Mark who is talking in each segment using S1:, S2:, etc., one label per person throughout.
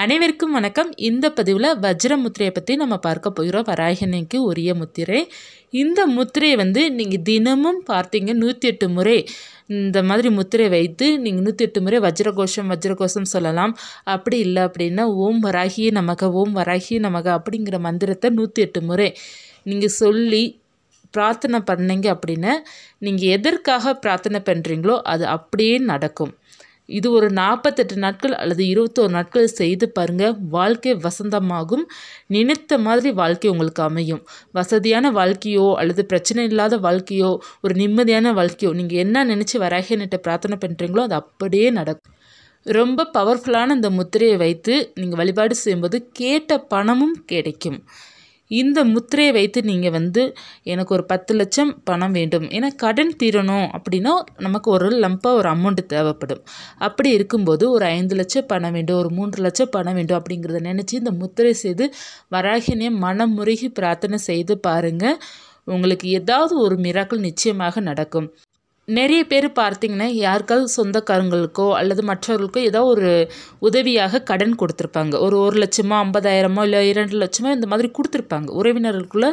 S1: அனைவருக்கும் வணக்கம் இந்த பதிவில் வஜ்ர முத்திரையை பற்றி நம்ம பார்க்க போகிறோம் வராகினிக்கு உரிய முத்திரை இந்த முத்திரையை வந்து நீங்கள் தினமும் பார்த்தீங்க நூற்றி எட்டு முறை இந்த மாதிரி முத்திரை வைத்து நீங்கள் நூற்றி எட்டு முறை வஜ்ரகோஷம் வஜ்ரகோஷம் சொல்லலாம் அப்படி இல்லை அப்படின்னா ஓம் வராகி நமக ஓம் வராகி நமக அப்படிங்கிற மந்திரத்தை நூற்றி எட்டு முறை நீங்கள் சொல்லி பிரார்த்தனை பண்ணீங்க அப்படின்னா நீங்கள் எதற்காக பிரார்த்தனை பண்ணுறீங்களோ அது அப்படியே நடக்கும் இது ஒரு நாற்பத்தெட்டு நாட்கள் அல்லது இருபத்தோரு நாட்கள் செய்து பாருங்கள் வாழ்க்கை வசந்தமாகும் நினைத்த மாதிரி வாழ்க்கை உங்களுக்கு அமையும் வசதியான வாழ்க்கையோ அல்லது பிரச்சனை இல்லாத வாழ்க்கையோ ஒரு நிம்மதியான வாழ்க்கையோ நீங்கள் என்ன நினச்சி வராகினிட்ட பிரார்த்தனை பண்ணுறீங்களோ அது அப்படியே நடக்கும் ரொம்ப பவர்ஃபுல்லான இந்த முத்திரையை வைத்து நீங்கள் வழிபாடு செய்யும்போது கேட்ட பணமும் கிடைக்கும் இந்த முத்திரையை வைத்து நீங்கள் வந்து எனக்கு ஒரு பத்து லட்சம் பணம் வேண்டும் ஏன்னா கடன் தீரணும் அப்படின்னா நமக்கு ஒரு லம்பாக ஒரு அமௌண்ட்டு தேவைப்படும் அப்படி இருக்கும்போது ஒரு ஐந்து லட்சம் பணம் வேண்டும் ஒரு மூன்று லட்சம் பணம் வேண்டும் அப்படிங்கிறத நினச்சி இந்த முத்திரை செய்து வராகினே முருகி பிரார்த்தனை செய்து பாருங்கள் உங்களுக்கு ஏதாவது ஒரு மிராக்கள் நிச்சயமாக நடக்கும் நிறைய பேர் பார்த்திங்கன்னா யாருக்காவது சொந்தக்காரங்களுக்கோ அல்லது மற்றவர்களுக்கோ ஏதோ ஒரு உதவியாக கடன் கொடுத்துருப்பாங்க ஒரு ஒரு லட்சமோ ஐம்பதாயிரமோ இல்லை இரண்டு லட்சமோ இந்த மாதிரி கொடுத்துருப்பாங்க உறவினர்களுக்குள்ளே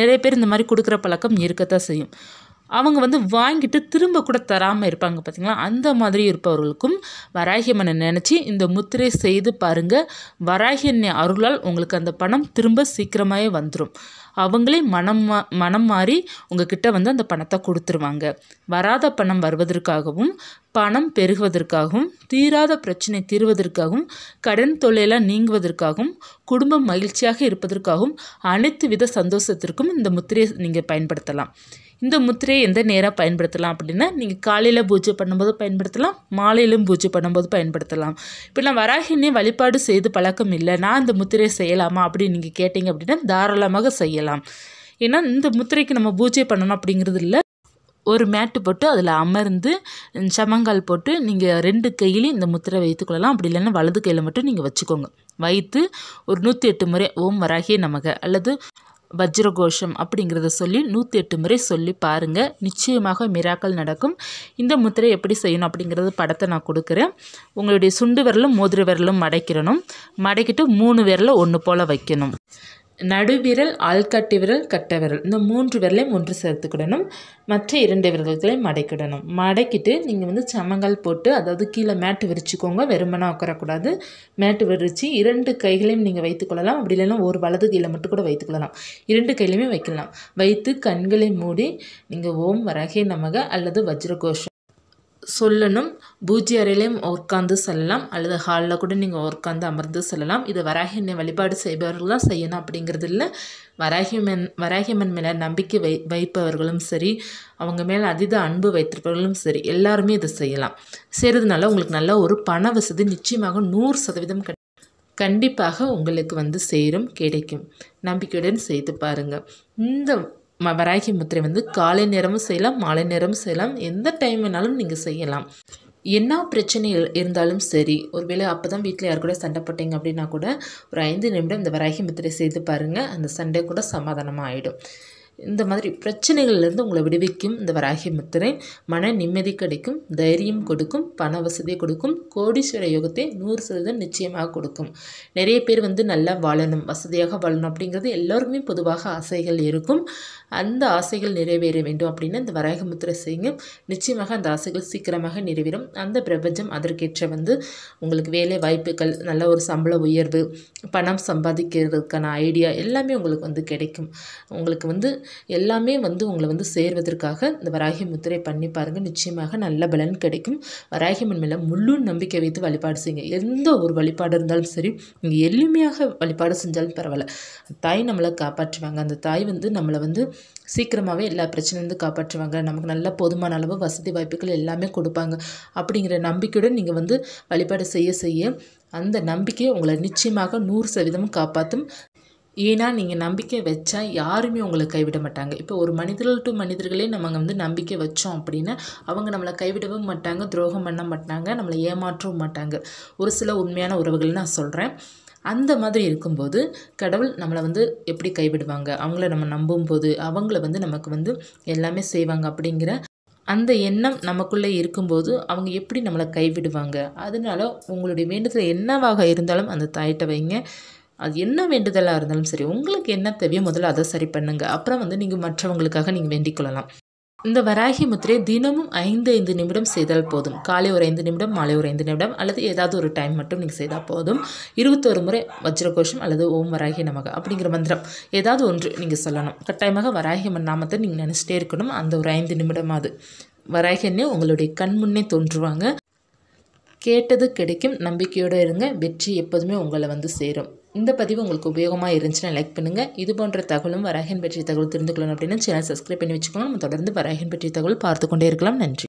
S1: நிறைய பேர் இந்த மாதிரி கொடுக்குற பழக்கம் இருக்கத்தான் செய்யும் அவங்க வந்து வாங்கிட்டு திரும்ப கூட தராமல் இருப்பாங்க பார்த்திங்களா அந்த மாதிரி இருப்பவர்களுக்கும் வராகியம்மனை நினச்சி இந்த முத்திரை செய்து பாருங்கள் வராகியன்னை அருளால் உங்களுக்கு அந்த பணம் திரும்ப சீக்கிரமாகவே வந்துடும் அவங்களே மனம் மனம் மாறி உங்ககிட்ட வந்து அந்த பணத்தை கொடுத்துருவாங்க வராத பணம் வருவதற்காகவும் பணம் பெருகுவதற்காகவும் தீராத பிரச்சனை தீர்வதற்காகவும் கடன் தொல்லையெல்லாம் நீங்குவதற்காகவும் குடும்பம் மகிழ்ச்சியாக இருப்பதற்காகவும் அனைத்து வித சந்தோஷத்திற்கும் இந்த முத்திரையை நீங்கள் பயன்படுத்தலாம் இந்த முத்திரையை எந்த நேராக பயன்படுத்தலாம் அப்படின்னா நீங்கள் காலையில் பூஜை பண்ணும்போது பயன்படுத்தலாம் மாலையிலும் பூஜை பண்ணும்போது பயன்படுத்தலாம் இப்போ நான் வராகினே வழிபாடு செய்து பழக்கம் இல்லை நான் இந்த முத்திரையை செய்யலாமா அப்படின்னு நீங்கள் கேட்டிங்க அப்படின்னா தாராளமாக செய்யலாம் ஏன்னா இந்த முத்திரைக்கு நம்ம பூஜை பண்ணணும் அப்படிங்கிறது இல்லை ஒரு மேட்டு போட்டு அதில் அமர்ந்து சமங்கால் போட்டு நீங்கள் ரெண்டு கையிலையும் இந்த முத்திரை வைத்துக்கொள்ளலாம் அப்படி இல்லைன்னா வலது கையில் மட்டும் நீங்கள் வச்சுக்கோங்க வைத்து ஒரு நூற்றி எட்டு முறை ஓம் வராகியே நமக அல்லது வஜ்ரகோஷம் அப்படிங்கிறத சொல்லி நூற்றி எட்டு முறை சொல்லி பாருங்கள் நிச்சயமாக மிராக்கள் நடக்கும் இந்த முத்திரை எப்படி செய்யணும் அப்படிங்கிறது படத்தை நான் கொடுக்குறேன் உங்களுடைய சுண்டு விரலும் மோதிர விரலும் மடைக்கிறணும் மடக்கிட்டு மூணு விரலை ஒன்று போல் வைக்கணும் நடுவிரல் ஆள்கட்டி விரல் கட்ட விரல் இந்த மூன்று விரலையும் ஒன்று சேர்த்துக்கிடணும் மற்ற இரண்டு விரல்களையும் மடக்கிடணும் மடக்கிட்டு நீங்கள் வந்து சமங்கல் போட்டு அதாவது கீழே மேட்டு விரிச்சுக்கோங்க வெறுமனாக உட்காரக்கூடாது மேட்டு விரித்து இரண்டு கைகளையும் நீங்கள் வைத்துக்கொள்ளலாம் அப்படி இல்லைன்னா ஒரு வலது கீழே மட்டும் கூட வைத்துக்கொள்ளலாம் இரண்டு கையிலையுமே வைக்கலாம் வைத்து கண்களை மூடி நீங்கள் ஓம் வரகே நமக அல்லது வஜ்ரகோஷம் சொல்லணும் பூஜ்ய அறையிலையும் உட்காந்து செல்லலாம் அல்லது ஹாலில் கூட நீங்கள் உட்காந்து அமர்ந்து செல்லலாம் இது வராகி என்னை வழிபாடு செய்பவர்கள் தான் செய்யணும் அப்படிங்கிறது இல்லை வராகிமன் வராகியம்மன் மேலே நம்பிக்கை வை வைப்பவர்களும் சரி அவங்க மேலே அதீத அன்பு வைத்திருப்பவர்களும் சரி எல்லாருமே இதை செய்யலாம் செய்கிறதுனால உங்களுக்கு நல்ல ஒரு பண வசதி நிச்சயமாக நூறு சதவீதம் கண்டிப்பாக உங்களுக்கு வந்து சேரும் கிடைக்கும் நம்பிக்கையுடன் செய்து பாருங்கள் இந்த வராகி முத்திரை வந்து காலை நேரமும் செய்யலாம் மாலை நேரமும் செய்யலாம் எந்த டைம் வேணாலும் நீங்கள் செய்யலாம் என்ன பிரச்சனை இருந்தாலும் சரி ஒருவேளை அப்போ தான் வீட்டில் யார் கூட சண்டை போட்டீங்க அப்படின்னா கூட ஒரு ஐந்து நிமிடம் இந்த வராகி முத்திரை செய்து பாருங்கள் அந்த சண்டை கூட சமாதானமாக ஆகிடும் இந்த மாதிரி பிரச்சனைகள்லேருந்து உங்களை விடுவிக்கும் இந்த வராகி முத்திரை மன நிம்மதி கிடைக்கும் தைரியம் கொடுக்கும் பண வசதியை கொடுக்கும் கோடீஸ்வர யோகத்தை நூறு சதவீதம் நிச்சயமாக கொடுக்கும் நிறைய பேர் வந்து நல்லா வாழணும் வசதியாக வாழணும் அப்படிங்கிறது எல்லோருக்குமே பொதுவாக ஆசைகள் இருக்கும் அந்த ஆசைகள் நிறைவேற வேண்டும் அப்படின்னு இந்த வராக முத்திரை செய்யுங்க நிச்சயமாக அந்த ஆசைகள் சீக்கிரமாக நிறைவேறும் அந்த பிரபஞ்சம் அதற்கேற்ற வந்து உங்களுக்கு வேலை வாய்ப்புகள் நல்ல ஒரு சம்பள உயர்வு பணம் சம்பாதிக்கிறதுக்கான ஐடியா எல்லாமே உங்களுக்கு வந்து கிடைக்கும் உங்களுக்கு வந்து எல்லாமே வந்து உங்களை வந்து சேர்வதற்காக இந்த வராகி முத்திரை பண்ணி பாருங்கள் நிச்சயமாக நல்ல பலன் கிடைக்கும் வராகி மேலே முழு நம்பிக்கை வைத்து வழிபாடு செய்யுங்க எந்த ஒரு வழிபாடு இருந்தாலும் சரி நீங்கள் எளிமையாக வழிபாடு செஞ்சாலும் பரவாயில்ல தாய் நம்மளை காப்பாற்றுவாங்க அந்த தாய் வந்து நம்மளை வந்து சீக்கிரமாகவே எல்லா பிரச்சனையிலேருந்து காப்பாற்றுவாங்க நமக்கு நல்ல போதுமான அளவு வசதி வாய்ப்புகள் எல்லாமே கொடுப்பாங்க அப்படிங்கிற நம்பிக்கையுடன் நீங்கள் வந்து வழிபாடு செய்ய செய்ய அந்த நம்பிக்கையை உங்களை நிச்சயமாக நூறு சதவீதம் காப்பாற்றும் ஏன்னா நீங்கள் நம்பிக்கை வச்சால் யாருமே உங்களை கைவிட மாட்டாங்க இப்போ ஒரு மனிதர்கள் டு மனிதர்களே நம்ம வந்து நம்பிக்கை வச்சோம் அப்படின்னா அவங்க நம்மளை கைவிடவும் மாட்டாங்க துரோகம் பண்ண மாட்டாங்க நம்மளை ஏமாற்றவும் மாட்டாங்க ஒரு சில உண்மையான உறவுகள் நான் சொல்கிறேன் அந்த மாதிரி இருக்கும்போது கடவுள் நம்மளை வந்து எப்படி கைவிடுவாங்க அவங்கள நம்ம நம்பும் போது அவங்கள வந்து நமக்கு வந்து எல்லாமே செய்வாங்க அப்படிங்கிற அந்த எண்ணம் நமக்குள்ளே இருக்கும்போது அவங்க எப்படி நம்மளை கைவிடுவாங்க அதனால உங்களுடைய வேண்டுதல் என்னவாக இருந்தாலும் அந்த தாயிட்ட வைங்க அது என்ன வேண்டுதலாக இருந்தாலும் சரி உங்களுக்கு என்ன தேவையோ முதல்ல அதை சரி பண்ணுங்கள் அப்புறம் வந்து நீங்கள் மற்றவங்களுக்காக நீங்கள் வேண்டிக் கொள்ளலாம் இந்த வராகி முத்திரை தினமும் ஐந்து ஐந்து நிமிடம் செய்தால் போதும் காலை ஒரு ஐந்து நிமிடம் மாலை ஒரு ஐந்து நிமிடம் அல்லது ஏதாவது ஒரு டைம் மட்டும் நீங்கள் செய்தால் போதும் இருபத்தொரு முறை வஜ்ரகோஷம் அல்லது ஓம் வராகி நமக அப்படிங்கிற மந்திரம் ஏதாவது ஒன்று நீங்கள் சொல்லணும் கட்டாயமாக வராகி நாமத்தை நீங்கள் நினச்சிட்டே இருக்கணும் அந்த ஒரு ஐந்து நிமிடமாவது வராகினே உங்களுடைய கண் முன்னே தோன்றுவாங்க கேட்டது கிடைக்கும் நம்பிக்கையோடு இருங்க வெற்றி எப்போதுமே உங்களை வந்து சேரும் இந்த பதிவு உங்களுக்கு உபயோகமாக இருந்துச்சுன்னா லைக் பண்ணுங்கள் இது போன்ற தகவலும் வரகின் பற்றிய தகவல் தெரிந்து கொள்ளணும் அப்படின்னா சேனல் சப்ஸ்கிரைப் பண்ணி வச்சுக்கணும் நம்ம தொடர்ந்து வரகன் பற்றிய தகவல் பார்த்து கொண்டே இருக்கலாம் நன்றி